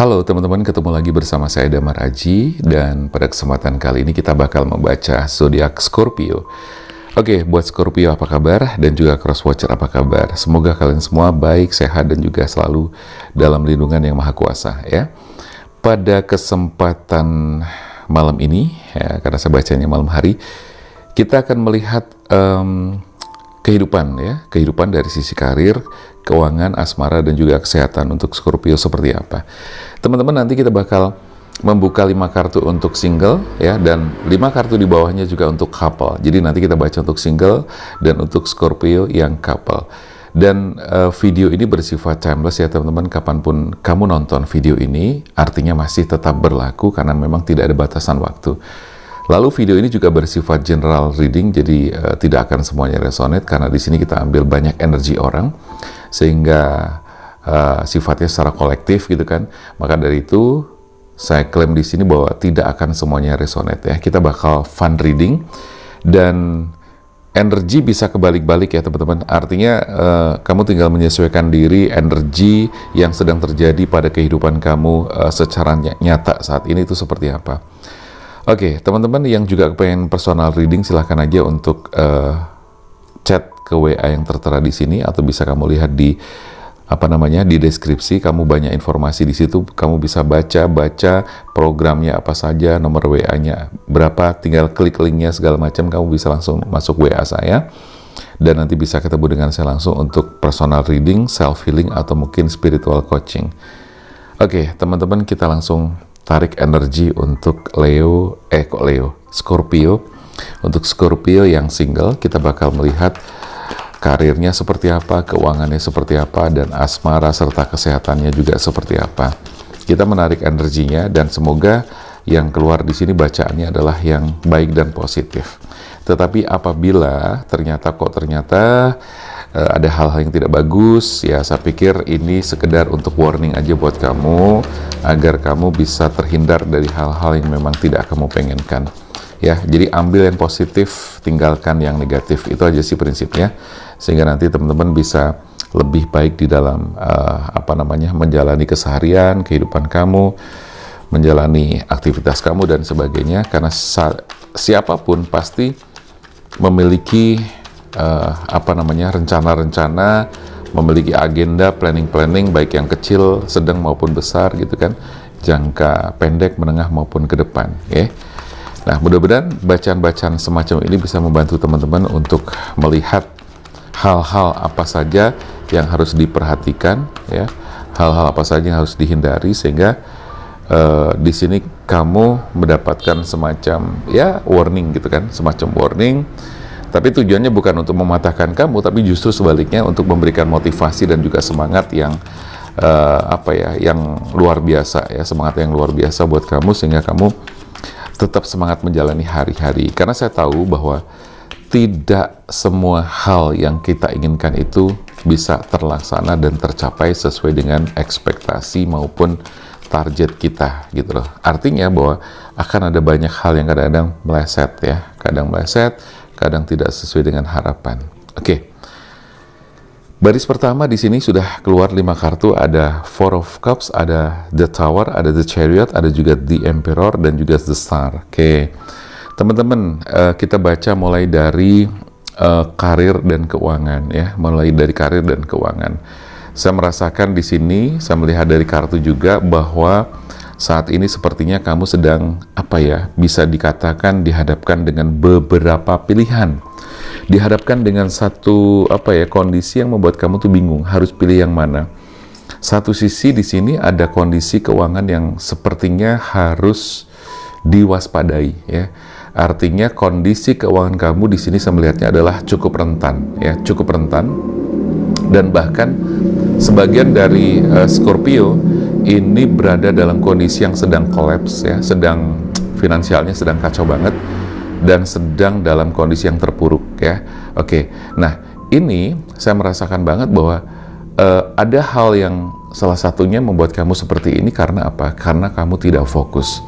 Halo teman-teman, ketemu lagi bersama saya Damar Aji dan pada kesempatan kali ini kita bakal membaca zodiak Scorpio. Oke, buat Scorpio apa kabar dan juga Cross Watcher apa kabar? Semoga kalian semua baik, sehat dan juga selalu dalam lindungan yang maha kuasa ya. Pada kesempatan malam ini, ya, karena saya bacanya malam hari, kita akan melihat um, kehidupan ya, kehidupan dari sisi karir, keuangan, asmara dan juga kesehatan untuk Scorpio seperti apa. Teman-teman nanti kita bakal membuka lima kartu untuk single ya dan lima kartu di bawahnya juga untuk couple. Jadi nanti kita baca untuk single dan untuk Scorpio yang couple. Dan uh, video ini bersifat timeless ya teman-teman. Kapanpun kamu nonton video ini, artinya masih tetap berlaku karena memang tidak ada batasan waktu. Lalu video ini juga bersifat general reading, jadi uh, tidak akan semuanya resonate karena di sini kita ambil banyak energi orang, sehingga uh, sifatnya secara kolektif gitu kan. Maka dari itu saya klaim di sini bahwa tidak akan semuanya resonate ya. Kita bakal fun reading dan energi bisa kebalik-balik ya teman-teman. Artinya uh, kamu tinggal menyesuaikan diri energi yang sedang terjadi pada kehidupan kamu uh, secara nyata saat ini itu seperti apa. Oke, okay, teman-teman yang juga pengen personal reading silahkan aja untuk uh, chat ke WA yang tertera di sini atau bisa kamu lihat di apa namanya di deskripsi kamu banyak informasi di situ kamu bisa baca baca programnya apa saja nomor WA-nya berapa tinggal klik linknya segala macam kamu bisa langsung masuk WA saya dan nanti bisa ketemu dengan saya langsung untuk personal reading, self healing atau mungkin spiritual coaching. Oke, okay, teman-teman kita langsung tarik energi untuk Leo eh kok Leo, Scorpio. Untuk Scorpio yang single kita bakal melihat karirnya seperti apa, keuangannya seperti apa, dan asmara serta kesehatannya juga seperti apa. Kita menarik energinya dan semoga yang keluar di sini bacaannya adalah yang baik dan positif. Tetapi apabila ternyata kok ternyata e, ada hal-hal yang tidak bagus, ya saya pikir ini sekedar untuk warning aja buat kamu agar kamu bisa terhindar dari hal-hal yang memang tidak kamu pengenkan ya jadi ambil yang positif tinggalkan yang negatif itu aja sih prinsipnya sehingga nanti teman-teman bisa lebih baik di dalam uh, apa namanya menjalani keseharian kehidupan kamu menjalani aktivitas kamu dan sebagainya karena siapapun pasti memiliki uh, apa namanya rencana-rencana memiliki agenda planning-planning baik yang kecil, sedang maupun besar gitu kan, jangka pendek, menengah maupun ke depan, ya. Okay? Nah, mudah-mudahan bacaan-bacaan semacam ini bisa membantu teman-teman untuk melihat hal-hal apa saja yang harus diperhatikan, ya, hal-hal apa saja yang harus dihindari sehingga uh, di sini kamu mendapatkan semacam ya warning gitu kan, semacam warning. Tapi tujuannya bukan untuk mematahkan kamu, tapi justru sebaliknya untuk memberikan motivasi dan juga semangat yang uh, apa ya, yang luar biasa ya, semangat yang luar biasa buat kamu sehingga kamu tetap semangat menjalani hari-hari karena saya tahu bahwa tidak semua hal yang kita inginkan itu bisa terlaksana dan tercapai sesuai dengan ekspektasi maupun target kita gitu loh. Artinya bahwa akan ada banyak hal yang kadang-kadang meleset ya, kadang meleset, kadang tidak sesuai dengan harapan. Oke. Okay. Baris pertama di sini sudah keluar lima kartu, ada Four of Cups, ada The Tower, ada The Chariot, ada juga The Emperor, dan juga The Star. Oke, okay. teman-teman, uh, kita baca mulai dari uh, karir dan keuangan ya, mulai dari karir dan keuangan. Saya merasakan di sini, saya melihat dari kartu juga bahwa saat ini sepertinya kamu sedang apa ya, bisa dikatakan dihadapkan dengan beberapa pilihan dihadapkan dengan satu apa ya kondisi yang membuat kamu tuh bingung harus pilih yang mana. Satu sisi di sini ada kondisi keuangan yang sepertinya harus diwaspadai ya. Artinya kondisi keuangan kamu di sini saya melihatnya adalah cukup rentan ya, cukup rentan. Dan bahkan sebagian dari uh, Scorpio ini berada dalam kondisi yang sedang kolaps ya, sedang finansialnya sedang kacau banget dan sedang dalam kondisi yang terpuruk ya. Oke. Nah, ini saya merasakan banget bahwa uh, ada hal yang salah satunya membuat kamu seperti ini karena apa? Karena kamu tidak fokus.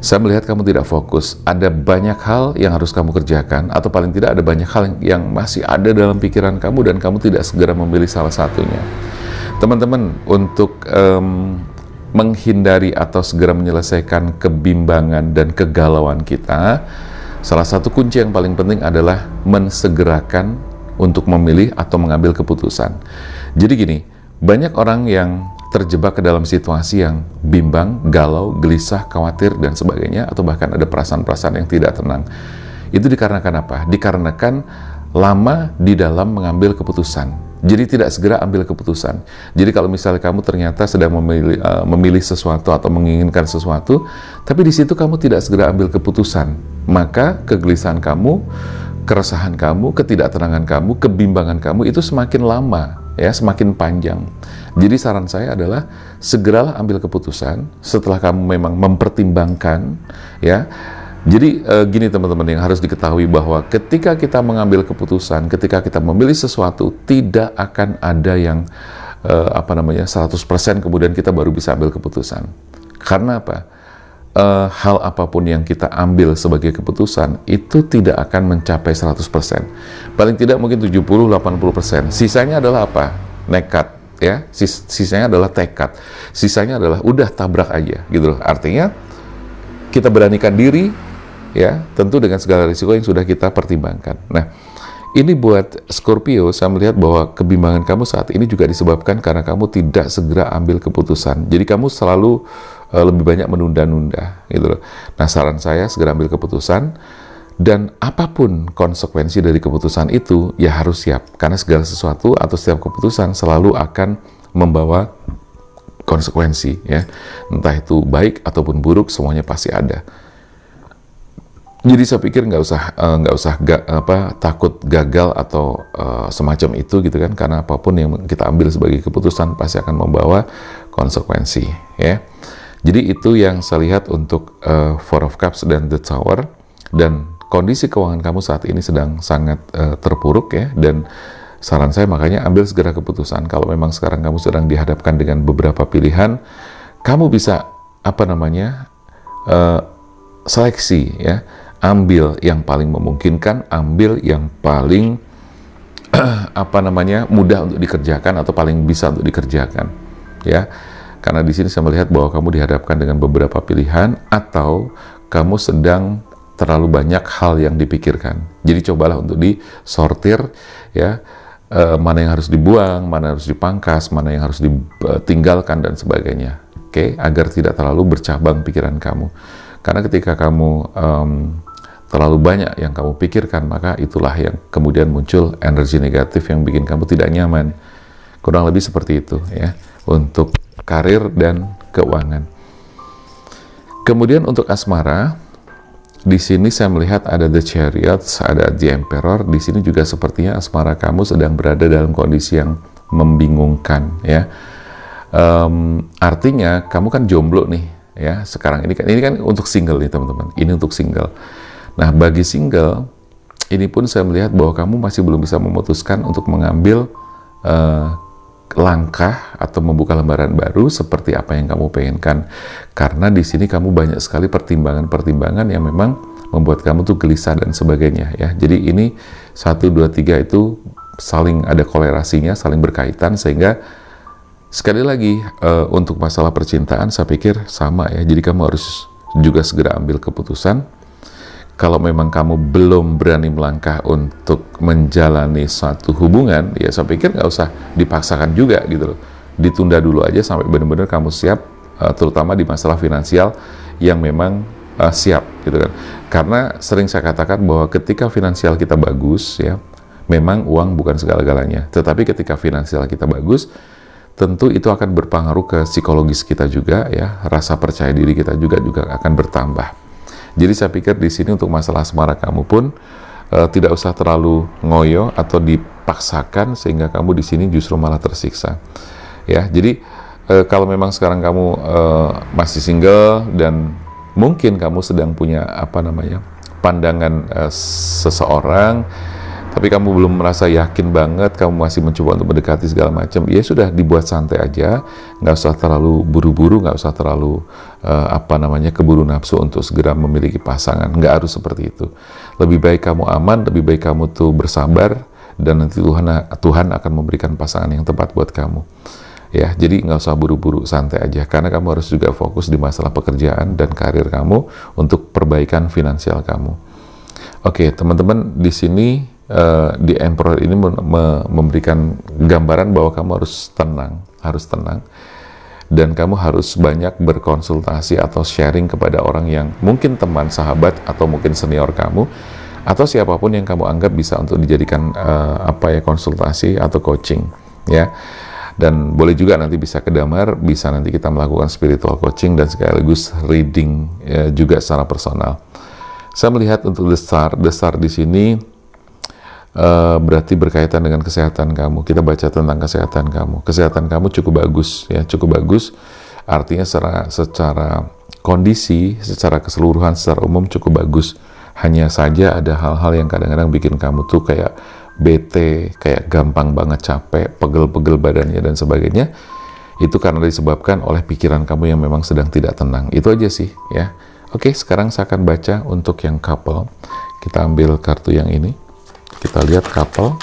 Saya melihat kamu tidak fokus. Ada banyak hal yang harus kamu kerjakan, atau paling tidak ada banyak hal yang masih ada dalam pikiran kamu dan kamu tidak segera memilih salah satunya. Teman-teman, untuk um, menghindari atau segera menyelesaikan kebimbangan dan kegalauan kita, Salah satu kunci yang paling penting adalah mensegerakan untuk memilih atau mengambil keputusan. Jadi gini, banyak orang yang terjebak ke dalam situasi yang bimbang, galau, gelisah, khawatir, dan sebagainya, atau bahkan ada perasaan-perasaan yang tidak tenang. Itu dikarenakan apa? Dikarenakan lama di dalam mengambil keputusan. Jadi tidak segera ambil keputusan. Jadi kalau misalnya kamu ternyata sedang memilih, uh, memilih sesuatu atau menginginkan sesuatu, tapi di situ kamu tidak segera ambil keputusan, maka kegelisahan kamu, keresahan kamu, ketidaktenangan kamu, kebimbangan kamu itu semakin lama, ya, semakin panjang. Jadi saran saya adalah segeralah ambil keputusan setelah kamu memang mempertimbangkan, ya. Jadi e, gini teman-teman yang harus diketahui bahwa ketika kita mengambil keputusan, ketika kita memilih sesuatu, tidak akan ada yang e, apa namanya 100% kemudian kita baru bisa ambil keputusan. Karena apa? uh, hal apapun yang kita ambil sebagai keputusan itu tidak akan mencapai 100%. Paling tidak mungkin 70 80%. Sisanya adalah apa? Nekat ya. Sis sisanya adalah tekad. Sisanya adalah udah tabrak aja gitu loh. Artinya kita beranikan diri ya, tentu dengan segala risiko yang sudah kita pertimbangkan. Nah, ini buat Scorpio, saya melihat bahwa kebimbangan kamu saat ini juga disebabkan karena kamu tidak segera ambil keputusan. Jadi kamu selalu Eh, lebih banyak menunda-nunda gitu loh. Nah, saran saya segera ambil keputusan dan apapun konsekuensi dari keputusan itu ya harus siap karena segala sesuatu atau setiap keputusan selalu akan membawa konsekuensi ya. Entah itu baik ataupun buruk semuanya pasti ada. Jadi saya pikir nggak usah eh, nggak usah ga, apa takut gagal atau uh, semacam itu gitu kan karena apapun yang kita ambil sebagai keputusan pasti akan membawa konsekuensi ya. Jadi itu yang saya lihat untuk uh, Four of Cups dan The Tower dan kondisi keuangan kamu saat ini sedang sangat uh, terpuruk ya dan saran saya makanya ambil segera keputusan kalau memang sekarang kamu sedang dihadapkan dengan beberapa pilihan kamu bisa apa namanya uh, seleksi ya ambil yang paling memungkinkan ambil yang paling apa namanya mudah untuk dikerjakan atau paling bisa untuk dikerjakan ya karena di sini saya melihat bahwa kamu dihadapkan dengan beberapa pilihan atau kamu sedang terlalu banyak hal yang dipikirkan. Jadi cobalah untuk disortir ya eh, mana yang harus dibuang, mana yang harus dipangkas, mana yang harus ditinggalkan dan sebagainya. Oke, okay? agar tidak terlalu bercabang pikiran kamu. Karena ketika kamu um, terlalu banyak yang kamu pikirkan, maka itulah yang kemudian muncul energi negatif yang bikin kamu tidak nyaman. Kurang lebih seperti itu ya untuk karir, dan keuangan. Kemudian untuk asmara, di sini saya melihat ada The Chariots, ada The Emperor. Di sini juga sepertinya asmara kamu sedang berada dalam kondisi yang membingungkan, ya. Um, artinya kamu kan jomblo nih, ya. Sekarang ini kan ini kan untuk single nih teman-teman. Ini untuk single. Nah bagi single, ini pun saya melihat bahwa kamu masih belum bisa memutuskan untuk mengambil uh, langkah atau membuka lembaran baru seperti apa yang kamu pengenkan. Karena di sini kamu banyak sekali pertimbangan-pertimbangan yang memang membuat kamu tuh gelisah dan sebagainya ya. Jadi ini satu dua tiga itu saling ada kolerasinya, saling berkaitan sehingga sekali lagi uh, untuk masalah percintaan saya pikir sama ya. Jadi kamu harus juga segera ambil keputusan kalau memang kamu belum berani melangkah untuk menjalani suatu hubungan, ya saya pikir nggak usah dipaksakan juga gitu loh. Ditunda dulu aja sampai benar-benar kamu siap, eh, terutama di masalah finansial yang memang uh, siap gitu kan. Karena sering saya katakan bahwa ketika finansial kita bagus ya, memang uang bukan segala-galanya. Tetapi ketika finansial kita bagus, tentu itu akan berpengaruh ke psikologis kita juga ya, rasa percaya diri kita juga juga akan bertambah. Jadi saya pikir di sini untuk masalah asmara kamu pun uh, tidak usah terlalu ngoyo atau dipaksakan sehingga kamu di sini justru malah tersiksa. Ya, jadi uh, kalau memang sekarang kamu uh, masih single dan mungkin kamu sedang punya apa namanya pandangan uh, seseorang tapi kamu belum merasa yakin banget, kamu masih mencoba untuk mendekati segala macam, ya sudah dibuat santai aja, nggak usah terlalu buru-buru, nggak usah terlalu uh, apa namanya keburu nafsu untuk segera memiliki pasangan, nggak harus seperti itu. Lebih baik kamu aman, lebih baik kamu tuh bersabar dan nanti Tuhan Tuhan akan memberikan pasangan yang tepat buat kamu. Ya, jadi nggak usah buru-buru, santai aja. Karena kamu harus juga fokus di masalah pekerjaan dan karir kamu untuk perbaikan finansial kamu. Oke, teman-teman, di sini uh, di emperor ini memberikan gambaran bahwa kamu harus tenang, harus tenang dan kamu harus banyak berkonsultasi atau sharing kepada orang yang mungkin teman, sahabat atau mungkin senior kamu atau siapapun yang kamu anggap bisa untuk dijadikan uh, apa ya konsultasi atau coaching ya. Dan boleh juga nanti bisa ke damar, bisa nanti kita melakukan spiritual coaching dan sekaligus reading ya, juga secara personal. Saya melihat untuk the star, the star di sini uh, berarti berkaitan dengan kesehatan kamu. Kita baca tentang kesehatan kamu. Kesehatan kamu cukup bagus ya, cukup bagus. Artinya secara, secara kondisi, secara keseluruhan, secara umum cukup bagus. Hanya saja ada hal-hal yang kadang-kadang bikin kamu tuh kayak bete, kayak gampang banget capek, pegel-pegel badannya dan sebagainya. Itu karena disebabkan oleh pikiran kamu yang memang sedang tidak tenang. Itu aja sih, ya. Oke, sekarang saya akan baca untuk yang couple. Kita ambil kartu yang ini kita lihat kapel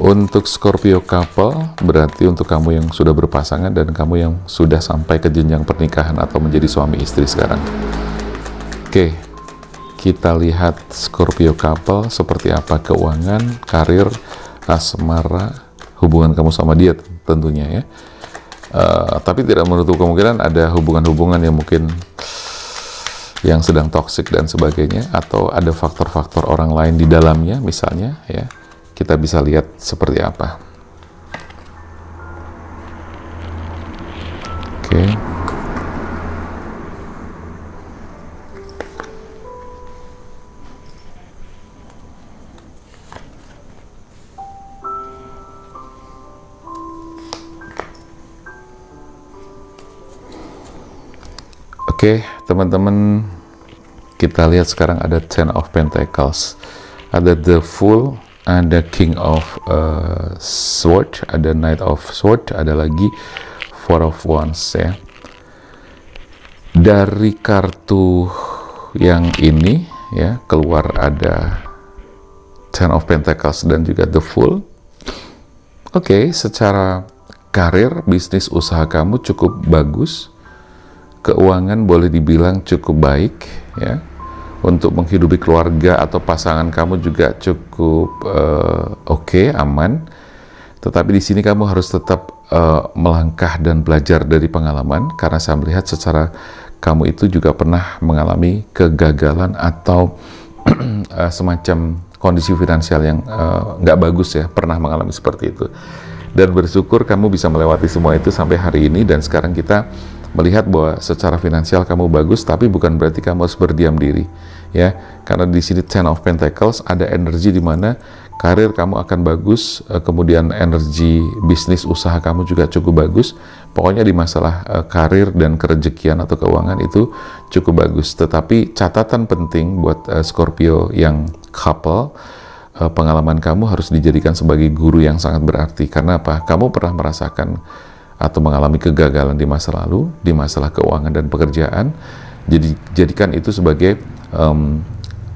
Untuk Scorpio couple, berarti untuk kamu yang sudah berpasangan dan kamu yang sudah sampai ke jenjang pernikahan atau menjadi suami istri sekarang. Oke, kita lihat Scorpio couple seperti apa keuangan, karir, asmara, hubungan kamu sama dia tentunya ya. Uh, tapi tidak menutup kemungkinan ada hubungan-hubungan yang mungkin yang sedang toksik dan sebagainya atau ada faktor-faktor orang lain di dalamnya misalnya ya kita bisa lihat seperti apa oke okay. Oke, okay, teman-teman, kita lihat sekarang ada Ten of Pentacles, ada The Fool, ada King of uh, Sword, ada Knight of Sword, ada lagi Four of Wands ya. Dari kartu yang ini ya keluar ada Ten of Pentacles dan juga The Fool. Oke, okay, secara karir bisnis usaha kamu cukup bagus keuangan boleh dibilang cukup baik ya untuk menghidupi keluarga atau pasangan kamu juga cukup uh, oke okay, aman tetapi di sini kamu harus tetap uh, melangkah dan belajar dari pengalaman karena saya melihat secara kamu itu juga pernah mengalami kegagalan atau uh, semacam kondisi finansial yang nggak uh, bagus ya pernah mengalami seperti itu dan bersyukur kamu bisa melewati semua itu sampai hari ini dan sekarang kita melihat bahwa secara finansial kamu bagus tapi bukan berarti kamu harus berdiam diri ya karena di sini Ten of Pentacles ada energi di mana karir kamu akan bagus eh, kemudian energi bisnis usaha kamu juga cukup bagus pokoknya di masalah eh, karir dan kerejekian atau keuangan itu cukup bagus tetapi catatan penting buat eh, Scorpio yang couple pengalaman kamu harus dijadikan sebagai guru yang sangat berarti karena apa kamu pernah merasakan atau mengalami kegagalan di masa lalu, di masalah keuangan dan pekerjaan, jadi jadikan itu sebagai um,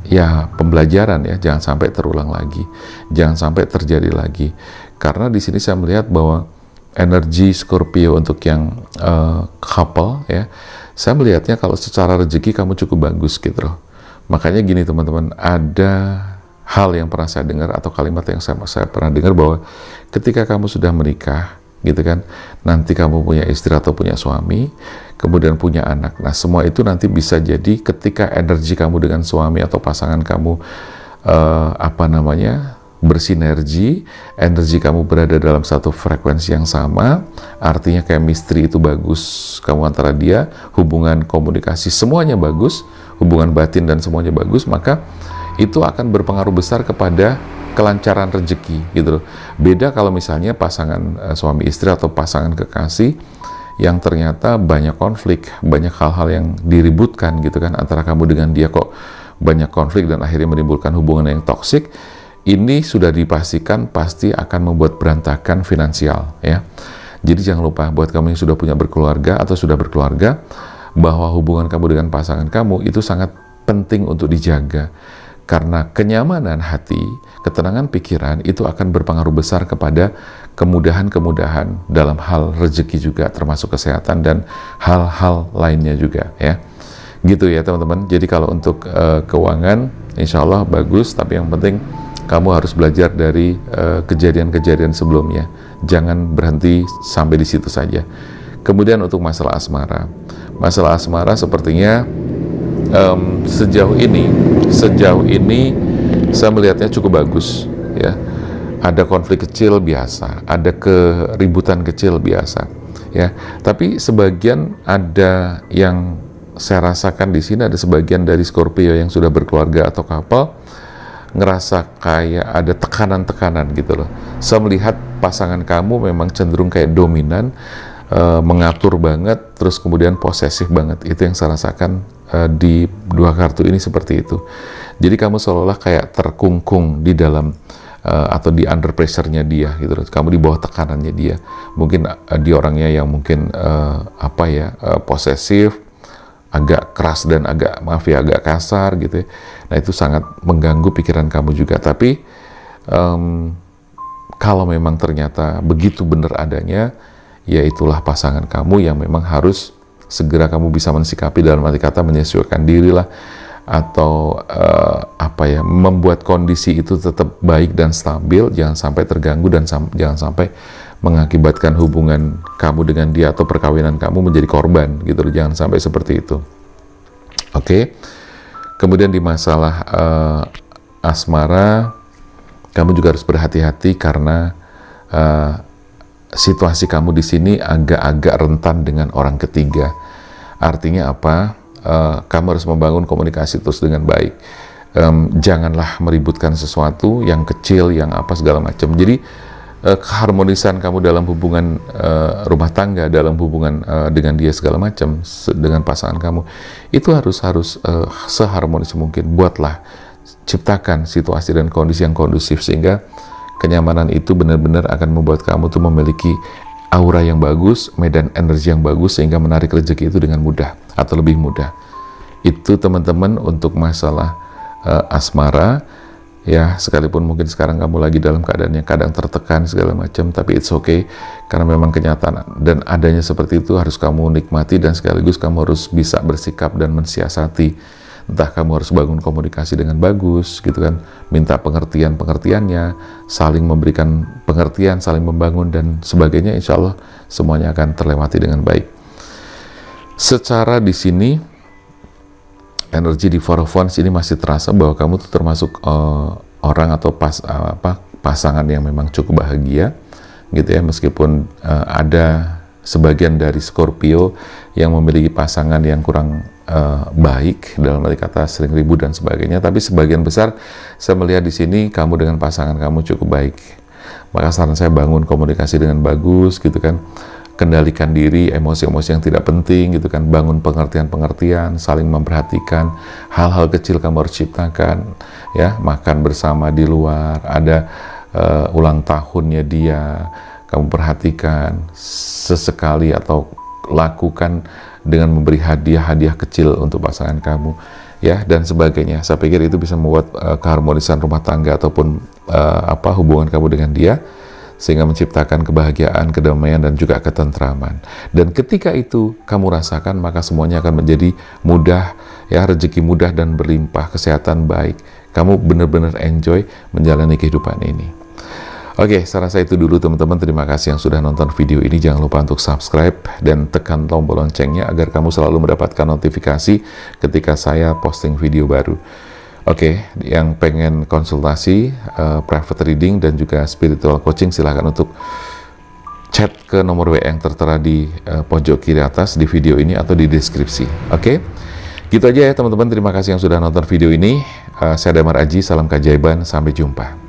ya pembelajaran ya, jangan sampai terulang lagi, jangan sampai terjadi lagi. Karena di sini saya melihat bahwa energi Scorpio untuk yang uh, couple ya, saya melihatnya kalau secara rezeki kamu cukup bagus gitu loh. Makanya gini teman-teman, ada hal yang pernah saya dengar atau kalimat yang saya, saya pernah dengar bahwa ketika kamu sudah menikah, gitu kan nanti kamu punya istri atau punya suami kemudian punya anak nah semua itu nanti bisa jadi ketika energi kamu dengan suami atau pasangan kamu uh, apa namanya bersinergi energi kamu berada dalam satu frekuensi yang sama artinya chemistry itu bagus kamu antara dia hubungan komunikasi semuanya bagus hubungan batin dan semuanya bagus maka itu akan berpengaruh besar kepada kelancaran rezeki gitu loh. Beda kalau misalnya pasangan uh, suami istri atau pasangan kekasih yang ternyata banyak konflik, banyak hal-hal yang diributkan gitu kan antara kamu dengan dia kok banyak konflik dan akhirnya menimbulkan hubungan yang toksik, ini sudah dipastikan pasti akan membuat berantakan finansial ya. Jadi jangan lupa buat kamu yang sudah punya berkeluarga atau sudah berkeluarga bahwa hubungan kamu dengan pasangan kamu itu sangat penting untuk dijaga karena kenyamanan hati, ketenangan pikiran itu akan berpengaruh besar kepada kemudahan-kemudahan dalam hal rezeki juga termasuk kesehatan dan hal-hal lainnya juga ya. Gitu ya teman-teman. Jadi kalau untuk uh, keuangan insya Allah bagus tapi yang penting kamu harus belajar dari kejadian eh, kejadian-kejadian sebelumnya. Jangan berhenti sampai di situ saja. Kemudian untuk masalah asmara. Masalah asmara sepertinya um, sejauh ini sejauh ini saya melihatnya cukup bagus ya ada konflik kecil biasa ada keributan kecil biasa ya tapi sebagian ada yang saya rasakan di sini ada sebagian dari Scorpio yang sudah berkeluarga atau kapal ngerasa kayak ada tekanan-tekanan gitu loh. Saya melihat pasangan kamu memang cenderung kayak dominan, e, mengatur banget, terus kemudian posesif banget. Itu yang saya rasakan uh, di dua kartu ini seperti itu. Jadi kamu seolah-olah kayak terkungkung di dalam uh, atau di under pressure-nya dia gitu Kamu di bawah tekanannya dia. Mungkin uh, dia orangnya yang mungkin uh, apa ya, uh, posesif, agak keras dan agak maaf ya agak kasar gitu ya. Nah, itu sangat mengganggu pikiran kamu juga. Tapi um, kalau memang ternyata begitu benar adanya, ya itulah pasangan kamu yang memang harus segera kamu bisa mensikapi dalam arti kata menyesuaikan diri lah atau uh, apa ya membuat kondisi itu tetap baik dan stabil jangan sampai terganggu dan sam jangan sampai mengakibatkan hubungan kamu dengan dia atau perkawinan kamu menjadi korban gitu loh jangan sampai seperti itu oke okay? kemudian di masalah uh, asmara kamu juga harus berhati-hati karena uh, situasi kamu di sini agak-agak rentan dengan orang ketiga. Artinya apa? Uh, kamu harus membangun komunikasi terus dengan baik. Um, janganlah meributkan sesuatu yang kecil, yang apa segala macam. Jadi uh, keharmonisan kamu dalam hubungan uh, rumah tangga, dalam hubungan uh, dengan dia segala macam, dengan pasangan kamu, itu harus harus uh, seharmonis mungkin. Buatlah, ciptakan situasi dan kondisi yang kondusif sehingga kenyamanan itu benar-benar akan membuat kamu tuh memiliki aura yang bagus, medan energi yang bagus sehingga menarik rezeki itu dengan mudah atau lebih mudah. Itu teman-teman untuk masalah uh, asmara ya sekalipun mungkin sekarang kamu lagi dalam keadaan yang kadang tertekan segala macam tapi it's okay karena memang kenyataan dan adanya seperti itu harus kamu nikmati dan sekaligus kamu harus bisa bersikap dan mensiasati entah kamu harus bangun komunikasi dengan bagus gitu kan minta pengertian pengertiannya saling memberikan pengertian saling membangun dan sebagainya insya Allah semuanya akan terlewati dengan baik secara di sini energi di Four of ones ini masih terasa bahwa kamu tuh termasuk uh, orang atau pas uh, apa pasangan yang memang cukup bahagia gitu ya meskipun uh, ada sebagian dari Scorpio yang memiliki pasangan yang kurang Eh, baik dalam arti kata sering ribut dan sebagainya tapi sebagian besar saya melihat di sini kamu dengan pasangan kamu cukup baik maka saran saya bangun komunikasi dengan bagus gitu kan kendalikan diri emosi-emosi yang tidak penting gitu kan bangun pengertian-pengertian saling memperhatikan hal-hal kecil kamu harus ciptakan ya makan bersama di luar ada uh, ulang tahunnya dia kamu perhatikan sesekali atau lakukan dengan memberi hadiah-hadiah kecil untuk pasangan kamu ya dan sebagainya. Saya pikir itu bisa membuat uh, keharmonisan rumah tangga ataupun uh, apa hubungan kamu dengan dia sehingga menciptakan kebahagiaan, kedamaian dan juga ketentraman. Dan ketika itu kamu rasakan maka semuanya akan menjadi mudah ya rezeki mudah dan berlimpah, kesehatan baik. Kamu benar-benar enjoy menjalani kehidupan ini. Oke, okay, saya rasa itu dulu teman-teman. Terima kasih yang sudah nonton video ini. Jangan lupa untuk subscribe dan tekan tombol loncengnya agar kamu selalu mendapatkan notifikasi ketika saya posting video baru. Oke, okay, yang pengen konsultasi, uh, private reading, dan juga spiritual coaching silahkan untuk chat ke nomor WA yang tertera di uh, pojok kiri atas di video ini atau di deskripsi. Oke, okay? gitu aja ya teman-teman. Terima kasih yang sudah nonton video ini. Uh, saya Damar Aji, salam keajaiban, sampai jumpa.